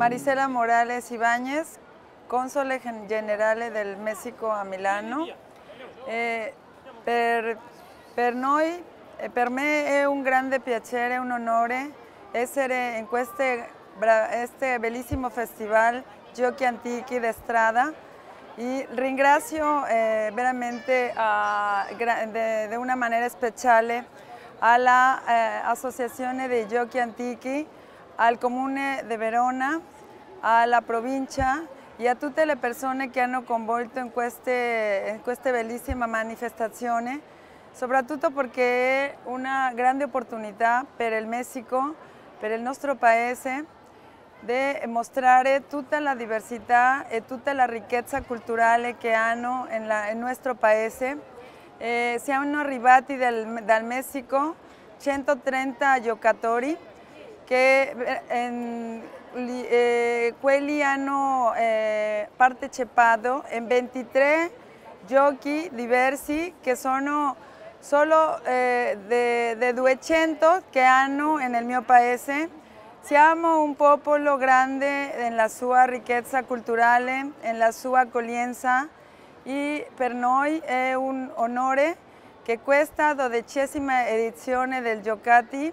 Marisela Morales Ibáñez, cónsole general del México a Milano. Eh, per, para noi, eh, per me un grande piacere, un onore essere in este bellísimo festival Giochi Antichi e eh, de Estrada y ringrazio veramente de, una manera especial a la eh, Asociación de Giochi Antichi al Comune de Verona, a la provincia y a todas las personas que han convuelto in queste, bellísima queste sobre todo soprattutto porque una grande oportunidad para el méxico para il nostro eh, de mostrar mostrare eh, tutta la diversidad y eh, toda la riqueza cultural que hanno en nuestro país. nostro paese. Eh, siamo arrivati del, dal 130 giocatori que en eh, Cueliano eh, parte chepado en 23 Yoki diversi que son oh, solo eh, de, de 200 que en en mio país. Siamo un popolo grande en su sua cultural en la su colienza y per noi es eh, un onore que cuesta dodicesima edición del Giocati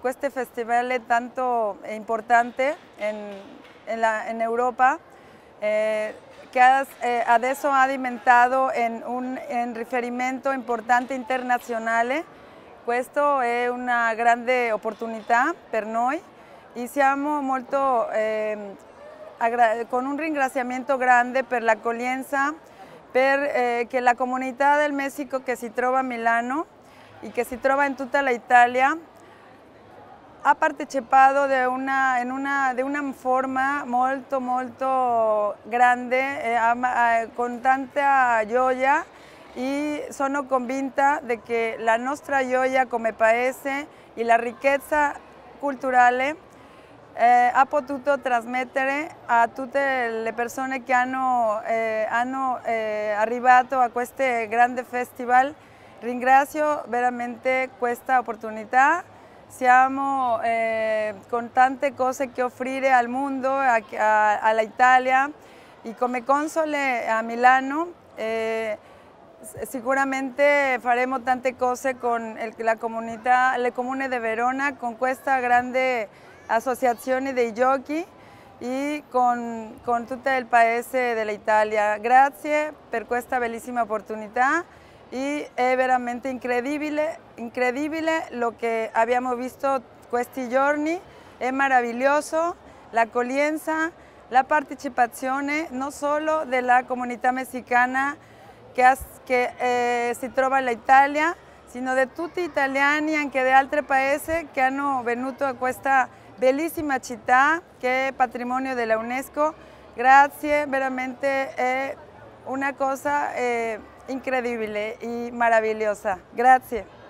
de este festival es tanto importante en, Europa, eh, que has, ha eh, inventado en un referimiento importante internacionales pues esto es una grande oportunidad para noi y estamos molto eh, con un ringraziamento grande per la per eh, que la comunidad del México que se trova a Milano y que se trova en tutta Italia, ha participado de una, en una, de una forma molto, molto grande, eh, eh, con tanta joya y sono convinta de que la nostra joya come paese y la riqueza cultural eh, ha potuto trasmettere a tutte le persone que han eh, arrivato a questo grande festival. Ringrazio veramente questa opportunità siamo eh, con tante cose que offrire al mundo, a, la Italia e come console a Milano eh, seguramente sicuramente faremo tante cose con la Comunidad le comune de Verona, con questa grande associazione de giochi y con, con el país paese Italia. Gracias por esta bellísima oportunidad y es eh, veramente increíble increíble lo que habíamos visto questi giorni, Es maravilloso la colienza la participación, no solo la la mexicana que que eh, se trova Italia, sino de tutti italiani anche de altri paesi que han venuto a esta bellísima città que es patrimonio la UNESCO. Gracias, veramente es una cosa... Eh, increíble y maravillosa. Gracias.